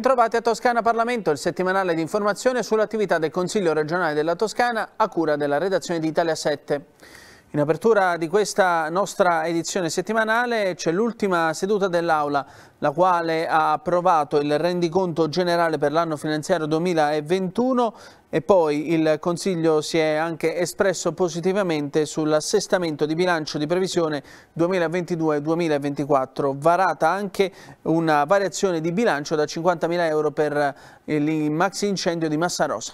Bentrovati a Toscana Parlamento, il settimanale di informazione sull'attività del Consiglio regionale della Toscana a cura della redazione di Italia 7. In apertura di questa nostra edizione settimanale c'è l'ultima seduta dell'Aula, la quale ha approvato il rendiconto generale per l'anno finanziario 2021 e poi il Consiglio si è anche espresso positivamente sull'assestamento di bilancio di previsione 2022-2024, varata anche una variazione di bilancio da 50.000 euro per il maxi incendio di Massarosa.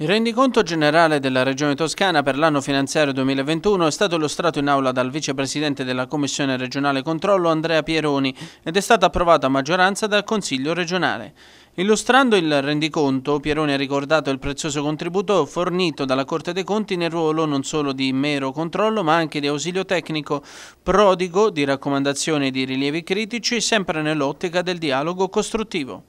Il rendiconto generale della Regione Toscana per l'anno finanziario 2021 è stato illustrato in aula dal vicepresidente della Commissione regionale controllo Andrea Pieroni ed è stato approvato a maggioranza dal Consiglio regionale. Illustrando il rendiconto, Pieroni ha ricordato il prezioso contributo fornito dalla Corte dei Conti nel ruolo non solo di mero controllo ma anche di ausilio tecnico, prodigo di raccomandazioni e di rilievi critici sempre nell'ottica del dialogo costruttivo.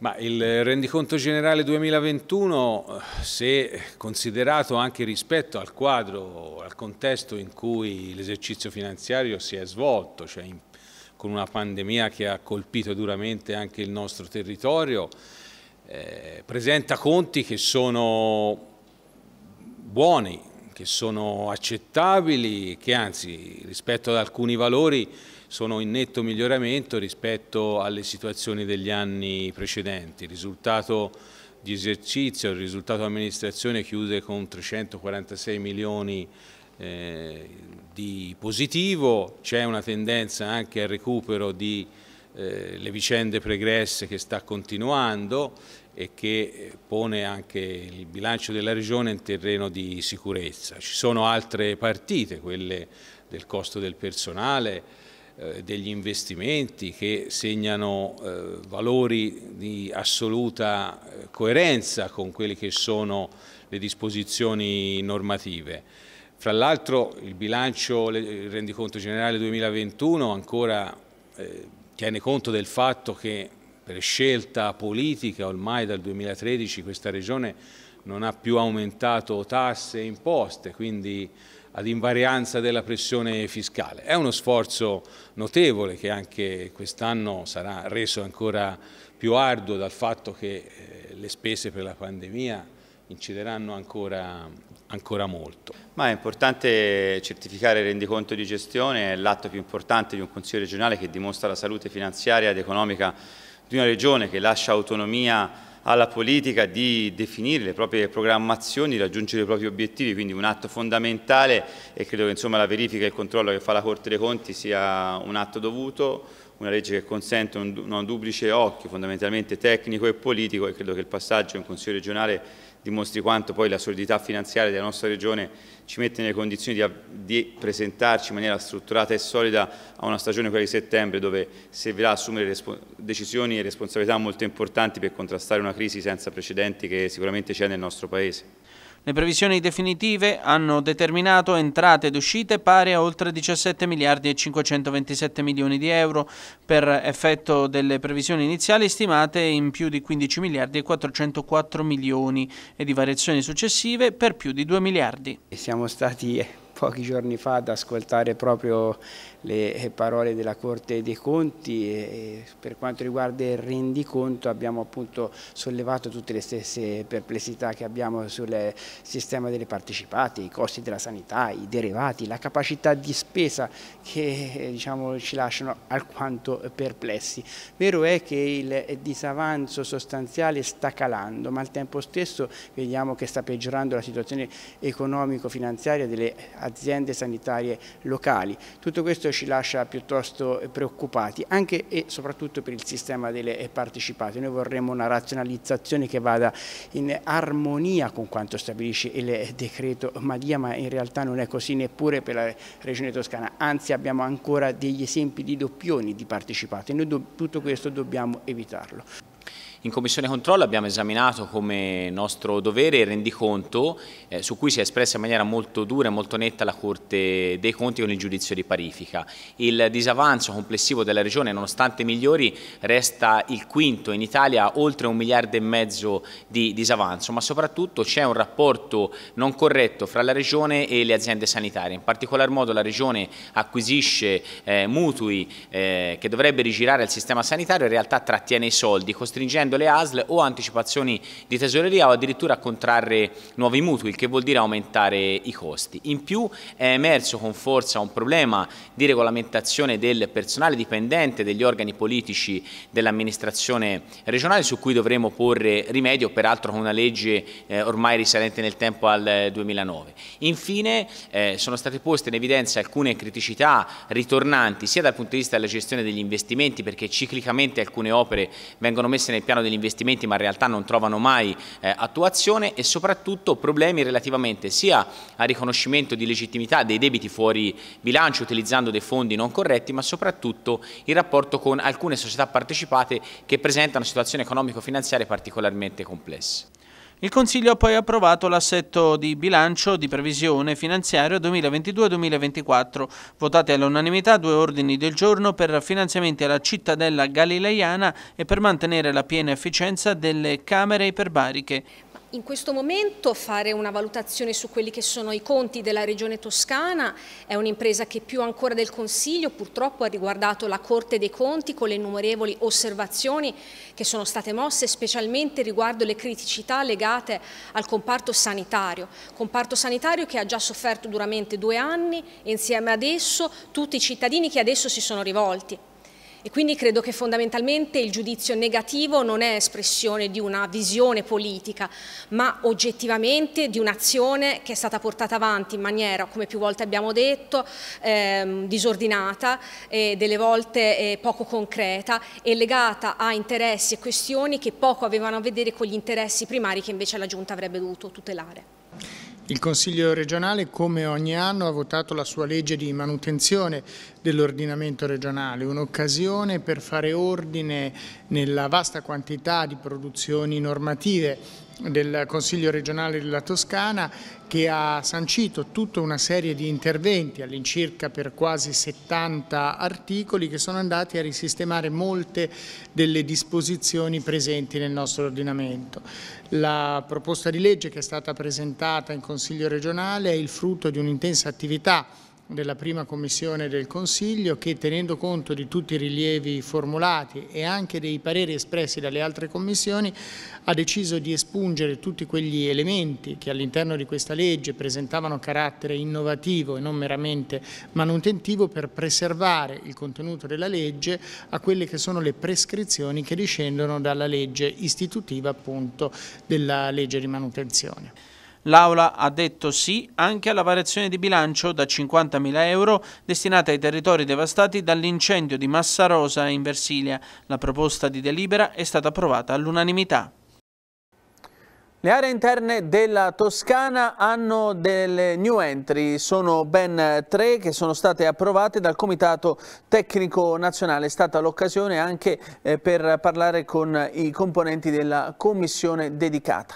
Ma il rendiconto generale 2021, se considerato anche rispetto al quadro, al contesto in cui l'esercizio finanziario si è svolto, cioè in, con una pandemia che ha colpito duramente anche il nostro territorio, eh, presenta conti che sono buoni, che sono accettabili, che anzi rispetto ad alcuni valori sono in netto miglioramento rispetto alle situazioni degli anni precedenti. Il risultato di esercizio, il risultato amministrazione chiude con 346 milioni eh, di positivo, c'è una tendenza anche al recupero di eh, le vicende pregresse che sta continuando e che eh, pone anche il bilancio della Regione in terreno di sicurezza. Ci sono altre partite, quelle del costo del personale, eh, degli investimenti che segnano eh, valori di assoluta eh, coerenza con quelle che sono le disposizioni normative. Fra l'altro il bilancio, il rendiconto generale 2021 ancora tiene conto del fatto che per scelta politica ormai dal 2013 questa regione non ha più aumentato tasse e imposte, quindi ad invarianza della pressione fiscale. È uno sforzo notevole che anche quest'anno sarà reso ancora più arduo dal fatto che eh, le spese per la pandemia incideranno ancora, ancora molto. Ma è importante certificare il rendiconto di gestione, è l'atto più importante di un Consiglio regionale che dimostra la salute finanziaria ed economica di una regione che lascia autonomia alla politica di definire le proprie programmazioni, raggiungere i propri obiettivi, quindi un atto fondamentale e credo che insomma, la verifica e il controllo che fa la Corte dei Conti sia un atto dovuto, una legge che consente un, un duplice occhio fondamentalmente tecnico e politico e credo che il passaggio in Consiglio regionale dimostri quanto poi la solidità finanziaria della nostra Regione ci mette nelle condizioni di, di presentarci in maniera strutturata e solida a una stagione quella di settembre dove servirà assumere decisioni e responsabilità molto importanti per contrastare una crisi senza precedenti che sicuramente c'è nel nostro Paese. Le previsioni definitive hanno determinato entrate ed uscite pari a oltre 17 miliardi e 527 milioni di euro per effetto delle previsioni iniziali stimate in più di 15 miliardi e 404 milioni e di variazioni successive per più di 2 miliardi. Siamo stati pochi giorni fa ad ascoltare proprio le eh, parole della Corte dei Conti e per quanto riguarda il rendiconto abbiamo appunto sollevato tutte le stesse perplessità che abbiamo sul sistema delle partecipate, i costi della sanità, i derivati, la capacità di spesa che eh, diciamo, ci lasciano alquanto perplessi. Vero è che il disavanzo sostanziale sta calando ma al tempo stesso vediamo che sta peggiorando la situazione economico-finanziaria delle aziende aziende sanitarie locali. Tutto questo ci lascia piuttosto eh, preoccupati, anche e soprattutto per il sistema delle eh, partecipate. Noi vorremmo una razionalizzazione che vada in armonia con quanto stabilisce il eh, decreto Madia, ma in realtà non è così neppure per la Regione Toscana, anzi abbiamo ancora degli esempi di doppioni di partecipate. Noi tutto questo dobbiamo evitarlo. In Commissione Controllo abbiamo esaminato come nostro dovere il rendiconto eh, su cui si è espressa in maniera molto dura e molto netta la Corte dei Conti con il giudizio di parifica. Il disavanzo complessivo della Regione, nonostante migliori, resta il quinto in Italia, oltre un miliardo e mezzo di disavanzo, ma soprattutto c'è un rapporto non corretto fra la Regione e le aziende sanitarie. In particolar modo la Regione acquisisce eh, mutui eh, che dovrebbe rigirare al sistema sanitario e in realtà trattiene i soldi, costringendo riducendo le ASL o anticipazioni di tesoreria o addirittura contrarre nuovi mutui, il che vuol dire aumentare i costi. In più è emerso con forza un problema di regolamentazione del personale dipendente degli organi politici dell'amministrazione regionale su cui dovremo porre rimedio, peraltro con una legge eh, ormai risalente nel tempo al 2009. Infine eh, sono state poste in evidenza alcune criticità ritornanti sia dal punto di vista della gestione degli investimenti perché ciclicamente alcune opere vengono messe nel piano all'interno degli investimenti ma in realtà non trovano mai eh, attuazione e soprattutto problemi relativamente sia al riconoscimento di legittimità dei debiti fuori bilancio utilizzando dei fondi non corretti ma soprattutto il rapporto con alcune società partecipate che presentano situazioni economico-finanziarie particolarmente complesse. Il Consiglio ha poi approvato l'assetto di bilancio di previsione finanziario 2022-2024. Votate all'unanimità due ordini del giorno per finanziamenti alla cittadella galileiana e per mantenere la piena efficienza delle camere iperbariche in questo momento fare una valutazione su quelli che sono i conti della Regione Toscana è un'impresa che più ancora del Consiglio purtroppo ha riguardato la Corte dei Conti con le innumerevoli osservazioni che sono state mosse specialmente riguardo le criticità legate al comparto sanitario, comparto sanitario che ha già sofferto duramente due anni e insieme ad esso tutti i cittadini che adesso si sono rivolti e quindi credo che fondamentalmente il giudizio negativo non è espressione di una visione politica, ma oggettivamente di un'azione che è stata portata avanti in maniera, come più volte abbiamo detto, ehm, disordinata, eh, delle volte eh, poco concreta e legata a interessi e questioni che poco avevano a vedere con gli interessi primari che invece la Giunta avrebbe dovuto tutelare. Il Consiglio regionale come ogni anno ha votato la sua legge di manutenzione dell'ordinamento regionale, un'occasione per fare ordine nella vasta quantità di produzioni normative del Consiglio regionale della Toscana che ha sancito tutta una serie di interventi all'incirca per quasi 70 articoli che sono andati a risistemare molte delle disposizioni presenti nel nostro ordinamento. La proposta di legge che è stata presentata in Consiglio regionale è il frutto di un'intensa attività della prima commissione del Consiglio che tenendo conto di tutti i rilievi formulati e anche dei pareri espressi dalle altre commissioni ha deciso di espungere tutti quegli elementi che all'interno di questa legge presentavano carattere innovativo e non meramente manutentivo per preservare il contenuto della legge a quelle che sono le prescrizioni che discendono dalla legge istitutiva appunto della legge di manutenzione. L'Aula ha detto sì anche alla variazione di bilancio da 50.000 euro destinata ai territori devastati dall'incendio di Massarosa in Versilia. La proposta di delibera è stata approvata all'unanimità. Le aree interne della Toscana hanno delle new entry, sono ben tre che sono state approvate dal Comitato Tecnico Nazionale. È stata l'occasione anche eh, per parlare con i componenti della commissione dedicata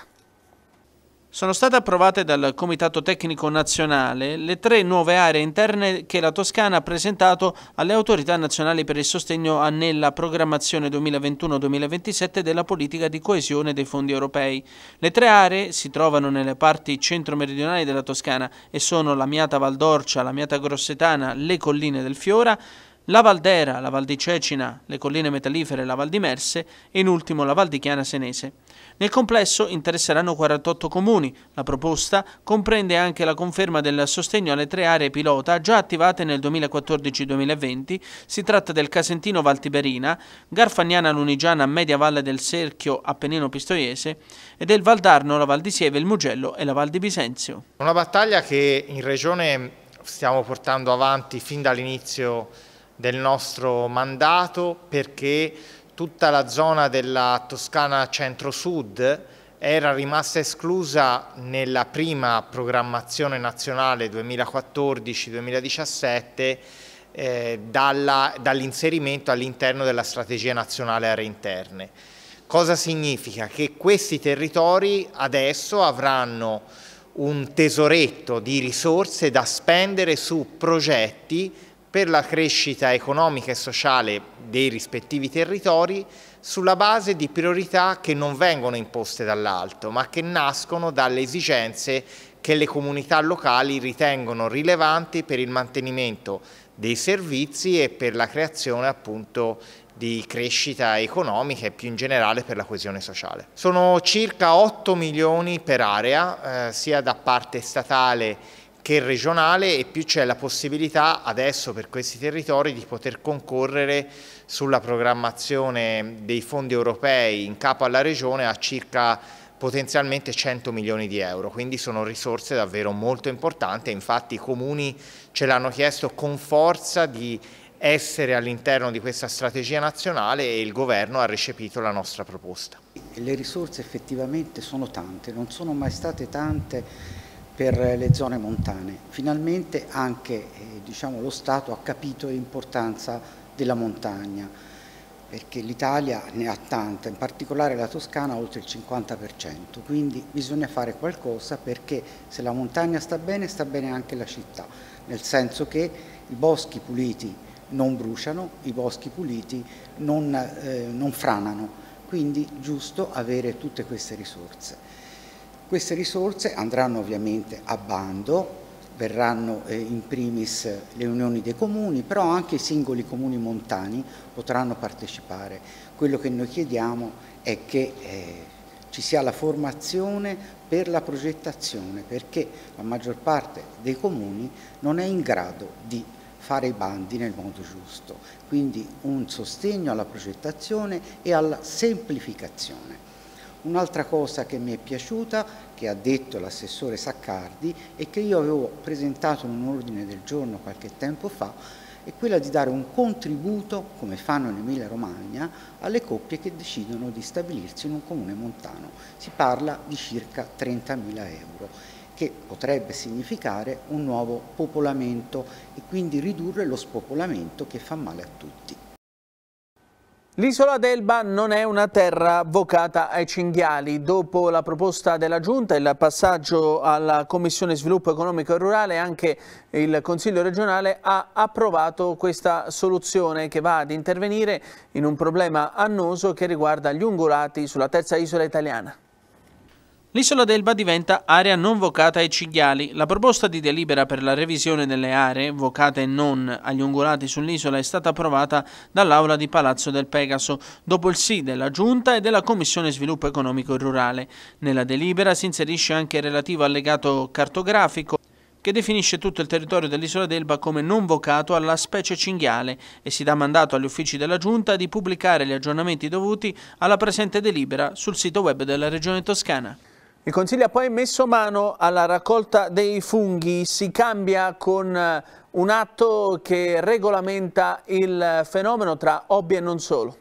sono state approvate dal Comitato Tecnico Nazionale le tre nuove aree interne che la Toscana ha presentato alle autorità nazionali per il sostegno nella programmazione 2021-2027 della politica di coesione dei fondi europei. Le tre aree si trovano nelle parti centro-meridionali della Toscana e sono la Miata Valdorcia, la Miata Grossetana, le colline del Fiora, la Valdera, la Val di Cecina, le colline metallifere, la Val di Merse e in ultimo la Val di Chiana Senese. Nel complesso interesseranno 48 comuni. La proposta comprende anche la conferma del sostegno alle tre aree pilota già attivate nel 2014-2020. Si tratta del Casentino Valtiberina, Garfagnana Lunigiana Media Valle del Serchio Appennino Pistoiese e del Valdarno, la Val di Sieve, il Mugello e la Val di Bisenzio. Una battaglia che in regione stiamo portando avanti fin dall'inizio del nostro mandato perché tutta la zona della Toscana centro-sud era rimasta esclusa nella prima programmazione nazionale 2014-2017 eh, dall'inserimento dall all'interno della strategia nazionale aree interne. Cosa significa? Che questi territori adesso avranno un tesoretto di risorse da spendere su progetti per la crescita economica e sociale dei rispettivi territori sulla base di priorità che non vengono imposte dall'alto ma che nascono dalle esigenze che le comunità locali ritengono rilevanti per il mantenimento dei servizi e per la creazione appunto di crescita economica e più in generale per la coesione sociale. Sono circa 8 milioni per area, eh, sia da parte statale che regionale e più c'è la possibilità adesso per questi territori di poter concorrere sulla programmazione dei fondi europei in capo alla regione a circa potenzialmente 100 milioni di euro, quindi sono risorse davvero molto importanti, infatti i comuni ce l'hanno chiesto con forza di essere all'interno di questa strategia nazionale e il governo ha recepito la nostra proposta. Le risorse effettivamente sono tante, non sono mai state tante per le zone montane. Finalmente anche eh, diciamo, lo Stato ha capito l'importanza della montagna, perché l'Italia ne ha tanta, in particolare la Toscana oltre il 50%, quindi bisogna fare qualcosa perché se la montagna sta bene, sta bene anche la città, nel senso che i boschi puliti non bruciano, i boschi puliti non, eh, non franano, quindi giusto avere tutte queste risorse. Queste risorse andranno ovviamente a bando, verranno eh, in primis eh, le unioni dei comuni, però anche i singoli comuni montani potranno partecipare. Quello che noi chiediamo è che eh, ci sia la formazione per la progettazione, perché la maggior parte dei comuni non è in grado di fare i bandi nel modo giusto, quindi un sostegno alla progettazione e alla semplificazione. Un'altra cosa che mi è piaciuta, che ha detto l'assessore Saccardi e che io avevo presentato in un ordine del giorno qualche tempo fa, è quella di dare un contributo, come fanno in Emilia Romagna, alle coppie che decidono di stabilirsi in un comune montano. Si parla di circa 30.000 euro che potrebbe significare un nuovo popolamento e quindi ridurre lo spopolamento che fa male a tutti. L'isola d'Elba non è una terra vocata ai cinghiali. Dopo la proposta della Giunta e il passaggio alla Commissione Sviluppo Economico e Rurale, anche il Consiglio regionale ha approvato questa soluzione che va ad intervenire in un problema annoso che riguarda gli ungulati sulla terza isola italiana. L'isola d'Elba diventa area non vocata ai cinghiali. La proposta di delibera per la revisione delle aree, vocate e non, agli ungulati sull'isola è stata approvata dall'Aula di Palazzo del Pegaso, dopo il sì della Giunta e della Commissione Sviluppo Economico e Rurale. Nella delibera si inserisce anche il relativo allegato cartografico che definisce tutto il territorio dell'isola d'Elba come non vocato alla specie cinghiale e si dà mandato agli uffici della Giunta di pubblicare gli aggiornamenti dovuti alla presente delibera sul sito web della Regione Toscana. Il Consiglio ha poi messo mano alla raccolta dei funghi, si cambia con eh, un atto che regolamenta il fenomeno tra hobby e non solo.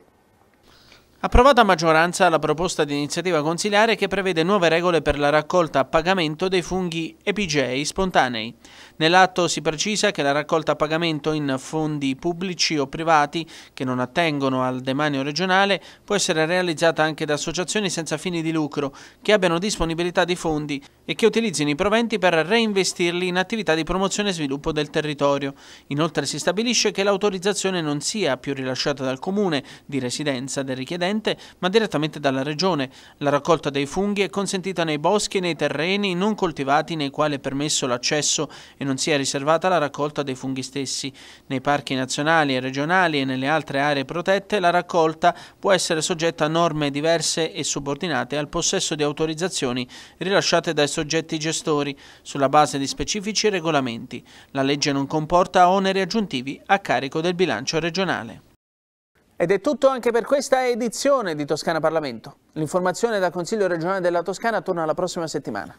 Approvata a maggioranza la proposta di iniziativa consigliare che prevede nuove regole per la raccolta a pagamento dei funghi epigei spontanei. Nell'atto si precisa che la raccolta a pagamento in fondi pubblici o privati che non attengono al demanio regionale può essere realizzata anche da associazioni senza fini di lucro che abbiano disponibilità di fondi e che utilizzino i proventi per reinvestirli in attività di promozione e sviluppo del territorio. Inoltre si stabilisce che l'autorizzazione non sia più rilasciata dal comune di residenza del richiedente, ma direttamente dalla regione. La raccolta dei funghi è consentita nei boschi e nei terreni non coltivati nei quali è permesso l'accesso e non non sia riservata la raccolta dei funghi stessi. Nei parchi nazionali e regionali e nelle altre aree protette la raccolta può essere soggetta a norme diverse e subordinate al possesso di autorizzazioni rilasciate dai soggetti gestori sulla base di specifici regolamenti. La legge non comporta oneri aggiuntivi a carico del bilancio regionale. Ed è tutto anche per questa edizione di Toscana Parlamento. L'informazione dal Consiglio regionale della Toscana torna la prossima settimana.